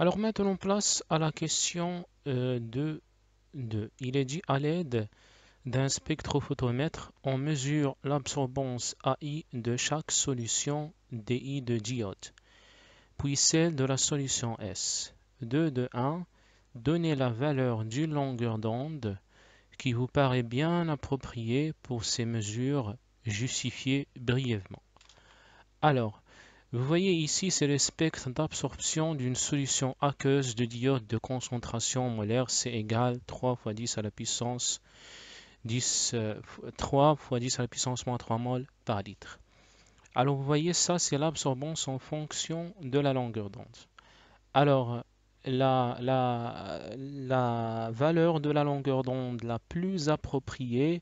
Alors maintenant, place à la question 2. Euh, Il est dit à l'aide d'un spectrophotomètre, on mesure l'absorbance AI de chaque solution DI de diode, puis celle de la solution S. 2 de 1. Donnez la valeur d'une longueur d'onde qui vous paraît bien appropriée pour ces mesures justifiées brièvement. Alors, vous voyez ici c'est le spectre d'absorption d'une solution aqueuse de diode de concentration molaire, c'est égal 3 fois 10 à la puissance 10, 3 euh, fois 10 à la puissance moins 3 mol par litre. Alors vous voyez ça, c'est l'absorbance en fonction de la longueur d'onde. Alors la, la valeur de la longueur d'onde la plus appropriée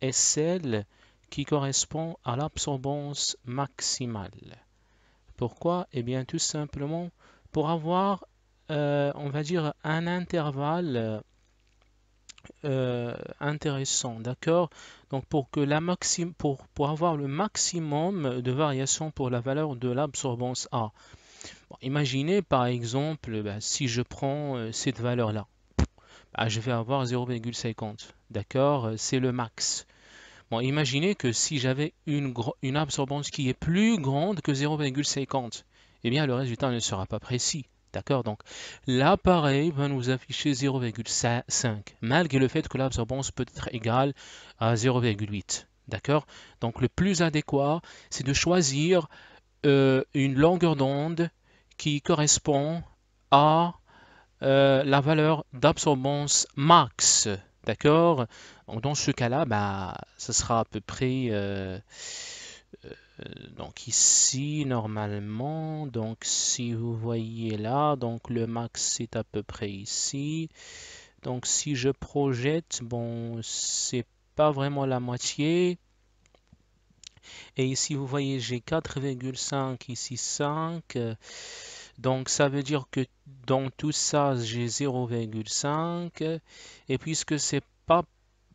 est celle qui correspond à l'absorbance maximale. Pourquoi Eh bien, tout simplement pour avoir, euh, on va dire, un intervalle euh, euh, intéressant, d'accord Donc, pour, que la pour, avoir le maximum de variation pour la valeur de l'absorbance A. imaginez, par exemple, bah, si je prends cette valeur-là, bah, je vais avoir 0,50, d'accord C'est le max. Bon, imaginez que si j'avais une, une absorbance qui est plus grande que 0,50, eh bien le résultat ne sera pas précis. D'accord Donc l'appareil va nous afficher 0,5, malgré le fait que l'absorbance peut être égale à 0,8. D'accord Donc le plus adéquat, c'est de choisir euh, une longueur d'onde qui correspond à euh, la valeur d'absorbance max D'accord Dans ce cas-là, bah, ce sera à peu près... Euh, euh, donc ici, normalement, donc si vous voyez là, donc le max est à peu près ici. Donc si je projette, bon, c'est pas vraiment la moitié. Et ici, vous voyez, j'ai 4,5, ici 5. Donc ça veut dire que dans tout ça, j'ai 0,5. Et puisque ce n'est pas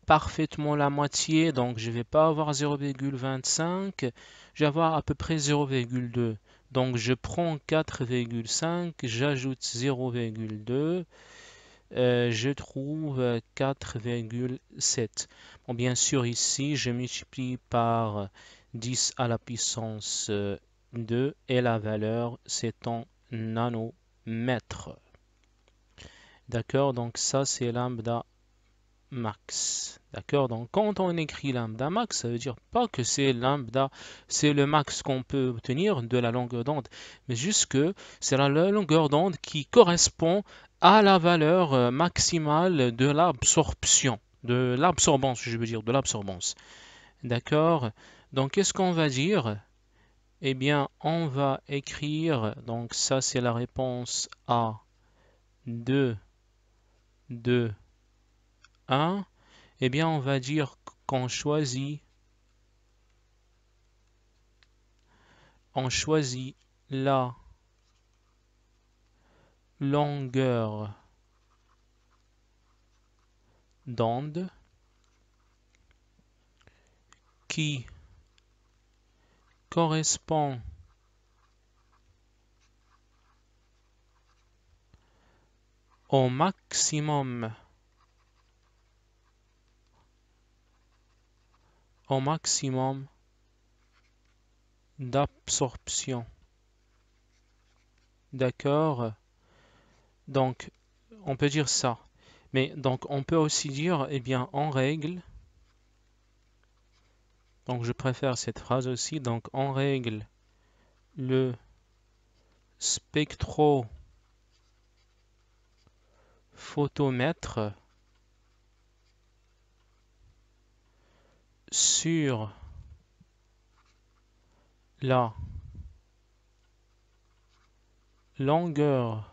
parfaitement la moitié, donc je ne vais pas avoir 0,25, je vais avoir à peu près 0,2. Donc je prends 4,5, j'ajoute 0,2. Euh, je trouve 4,7. Bon, bien sûr, ici, je multiplie par 10 à la puissance 2 euh, et la valeur, c'est nanomètre D'accord, donc ça c'est lambda max. D'accord, donc quand on écrit lambda max, ça veut dire pas que c'est lambda, c'est le max qu'on peut obtenir de la longueur d'onde, mais juste que c'est la longueur d'onde qui correspond à la valeur euh, maximale de l'absorption, de l'absorbance, je veux dire, de l'absorbance. D'accord, donc qu'est-ce qu'on va dire eh bien, on va écrire, donc ça c'est la réponse A, 2, 2, 1. Eh bien, on va dire qu'on choisit, on choisit la longueur d'onde qui correspond au maximum au maximum d'absorption. D'accord Donc, on peut dire ça. Mais donc, on peut aussi dire, eh bien, en règle, donc je préfère cette phrase aussi. Donc en règle, le spectrophotomètre sur la longueur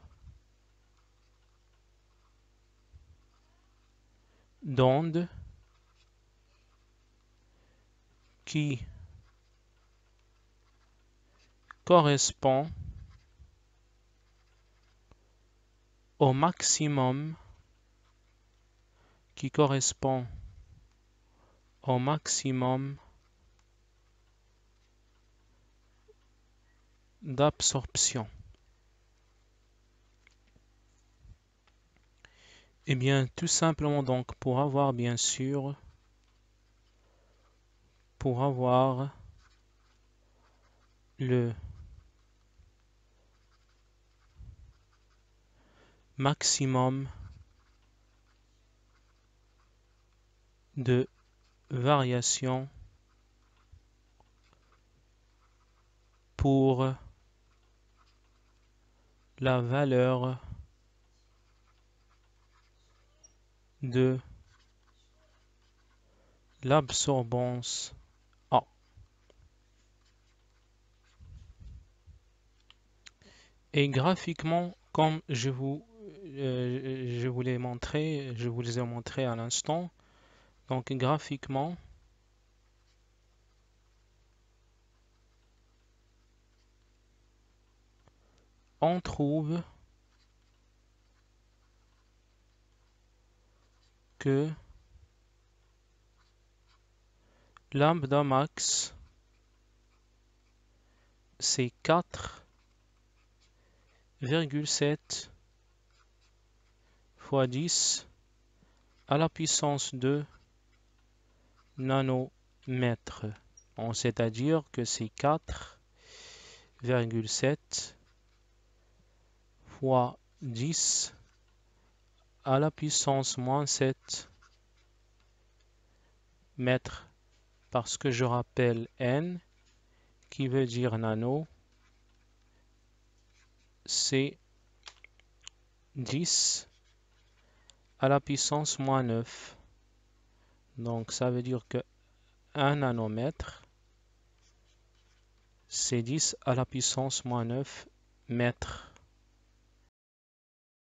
d'onde qui correspond au maximum qui correspond au maximum d'absorption. et eh bien, tout simplement donc, pour avoir bien sûr pour avoir le maximum de variation pour la valeur de l'absorbance Et graphiquement, comme je vous, euh, je voulais montrer je vous les ai montré à l'instant. Donc graphiquement, on trouve que lambda max c'est 4 0,7 fois 10 à la puissance 2 nanomètres. On c'est-à-dire que c'est 4,7 fois 10 à la puissance moins 7 mètres parce que je rappelle n qui veut dire nano c'est 10 à la puissance moins 9. Donc ça veut dire que 1 nanomètre, c'est 10 à la puissance moins 9 mètres.